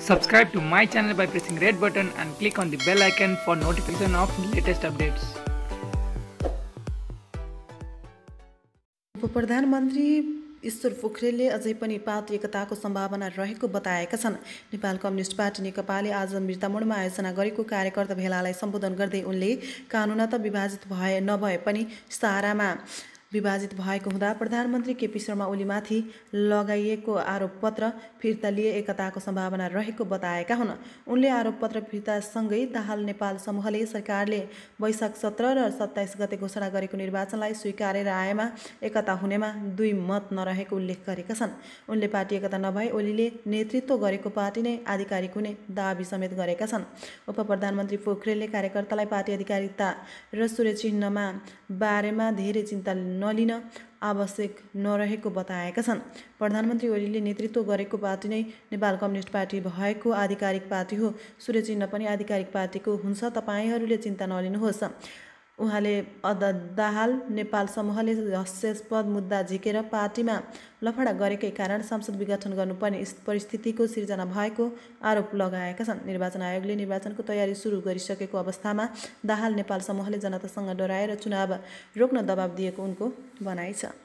Subscribe to my channel by pressing red button and click on the bell icon for notification of latest updates. प्रधानमन्त्री ईश्वर पोखरेलले अझै पनि पात एकताको सम्भावना रहेको बताएका छन् नेपाल कम्युनिस्ट पार्टी नेकपाले आज मृतामोडमा आयोजना गरेको कार्यकर्ता भेलालाई सम्बोधन गर्दै उनले कानुन त विभाजित भए नभए पनि सारामा विभाजित भएको हुँदा प्रधानमन्त्री केपी शर्मा ओलीमाथि लगाइएको आरोपपत्र फिर्ता लिए एकताको सम्भावना रहेको बताएका हुन् उनले आरोपपत्र फिर्तासँगै दाहाल नेपाल समूहले सरकारले वैशाख सत्र र सत्ताइस गते घोषणा गरेको निर्वाचनलाई स्वीकारेर आएमा एकता हुनेमा दुई मत नरहेको उल्लेख गरेका छन् उनले पार्टी एकता नभए ओलीले नेतृत्व गरेको पार्टी नै आधिकारिक हुने दावी समेत गरेका छन् उप प्रधानमन्त्री पोखरेलले कार्यकर्तालाई पार्टी आधिकारिकता र सूर्य चिह्नमा बारेमा धेरै चिन्ता नलिन आवश्यक नरहेको बताएका छन् प्रधानमन्त्री ओलीले नेतृत्व गरेको पार्टी नै नेपाल कम्युनिस्ट पार्टी भएको आधिकारिक पार्टी हो सूर्य चिन्ह पनि आधिकारिक पार्टीको हुन्छ तपाईँहरूले चिन्ता नलिनुहोस् उहाँले अद दाहाल नेपाल समूहले हस्यास्पद मुद्दा झिकेर पार्टीमा लफडा गरेकै कारण संसद विघटन गर्नुपर्ने परिस्थितिको सिर्जना भएको आरोप लगाएका छन् निर्वाचन आयोगले निर्वाचनको तयारी सुरु गरिसकेको अवस्थामा दाहाल नेपाल समूहले जनतासँग डराएर चुनाव रोक्न दबाब दिएको उनको भनाइ छ